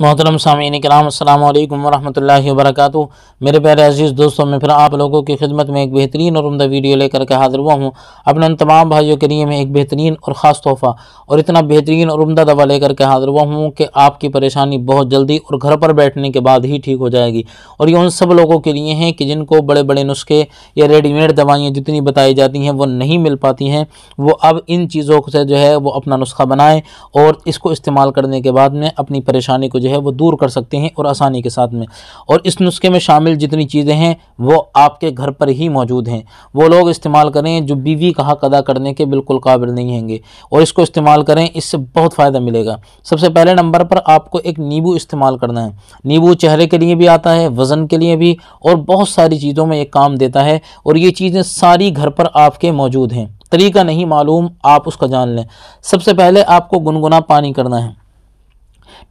मोहतरम सामीन कराम अल्लाम वरहमल वरक मेरे प्यारे अजीज़ दोस्तों में फिर आप लोगों की खिदमत में एक बेहतरीन और उमदा वीडियो लेकर के हाजिर हुआ हूँ अपने उन तमाम भाइयों के लिए मैं एक बेहतरीन और ख़ास तोहफ़ा और इतना बेहतरीन और उमदा दवा लेकर के हाजिर हुआ हूँ कि आपकी परेशानी बहुत जल्दी और घर पर बैठने के बाद ही ठीक हो जाएगी और ये उन सब लोगों के लिए हैं कि जिनको बड़े बड़े नुस्खे या रेडीमेड दवाइयाँ जितनी बताई जाती हैं वो नहीं मिल पाती हैं वो अब इन चीज़ों से जो है वो अपना नुस्खा बनाएँ और इसको इस्तेमाल करने के बाद में अपनी परेशानी को जो है वो दूर कर सकते हैं और आसानी के साथ में और इस नुस्खे में शामिल जितनी चीज़ें हैं वो आपके घर पर ही मौजूद हैं वो लोग इस्तेमाल करें जो बीवी का हक अदा करने के बिल्कुल काबिल नहीं होंगे और इसको इस्तेमाल करें इससे बहुत फ़ायदा मिलेगा सबसे पहले नंबर पर आपको एक नींबू इस्तेमाल करना है नींबू चेहरे के लिए भी आता है वज़न के लिए भी और बहुत सारी चीज़ों में ये काम देता है और ये चीज़ें सारी घर पर आपके मौजूद हैं तरीका नहीं मालूम आप उसका जान लें सबसे पहले आपको गुनगुना पानी करना है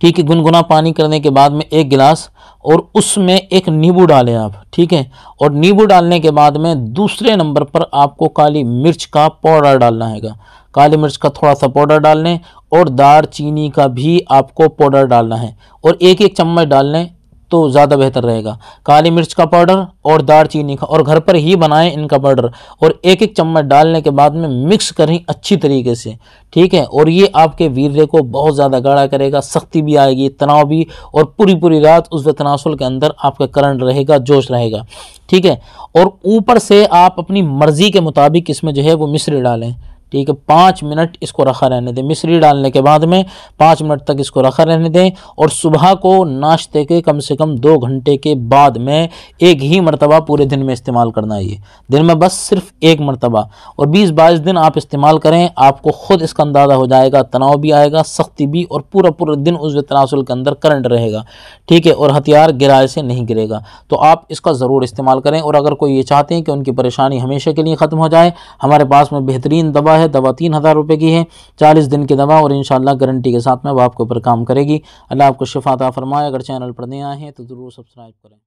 ठीक है गुनगुना पानी करने के बाद में एक गिलास और उसमें एक नींबू डालें आप ठीक है और नींबू डालने के बाद में दूसरे नंबर पर आपको काली मिर्च का पाउडर डालना है काली मिर्च का थोड़ा सा पाउडर डाल लें और दार चीनी का भी आपको पाउडर डालना है और एक एक चम्मच डाल लें तो ज़्यादा बेहतर रहेगा काली मिर्च का पाउडर और दालचीनी का और घर पर ही बनाएं इनका पाउडर और एक एक चम्मच डालने के बाद में मिक्स करें अच्छी तरीके से ठीक है और ये आपके वीर्य को बहुत ज़्यादा गाढ़ा करेगा सख्ती भी आएगी तनाव भी और पूरी पूरी रात उस तनासुल के अंदर आपका करंट रहेगा जोश रहेगा ठीक है और ऊपर से आप अपनी मर्ज़ी के मुताबिक इसमें जो है वो मिश्री डालें ठीक है पाँच मिनट इसको रखा रहने दें मिश्री डालने के बाद में पाँच मिनट तक इसको रखा रहने दें और सुबह को नाश्ते के कम से कम दो घंटे के बाद में एक ही मरतबा पूरे दिन में इस्तेमाल करना है दिन में बस सिर्फ एक मरतबा और बीस बाईस दिन आप इस्तेमाल करें आपको ख़ुद इसका अंदाज़ा हो जाएगा तनाव भी आएगा सख्ती भी और पूरा पूरा दिन उस तनासुल के अंदर करंट रहेगा ठीक है और हथियार गिराए से नहीं गिरेगा तो आप इसका ज़रूर इस्तेमाल करें और अगर कोई ये चाहते हैं कि उनकी परेशानी हमेशा के लिए ख़त्म हो जाए हमारे पास में बेहतरीन दवा दवा है दवा तीन हज़ार रुपये की है चालीस दिन की दवा और इन गारंटी के साथ में वह आपके ऊपर काम करेगी अल्लाह आपको शिफात फरमाए अगर चैनल पर नहीं आए हैं तो ज़रूर सब्सक्राइब करें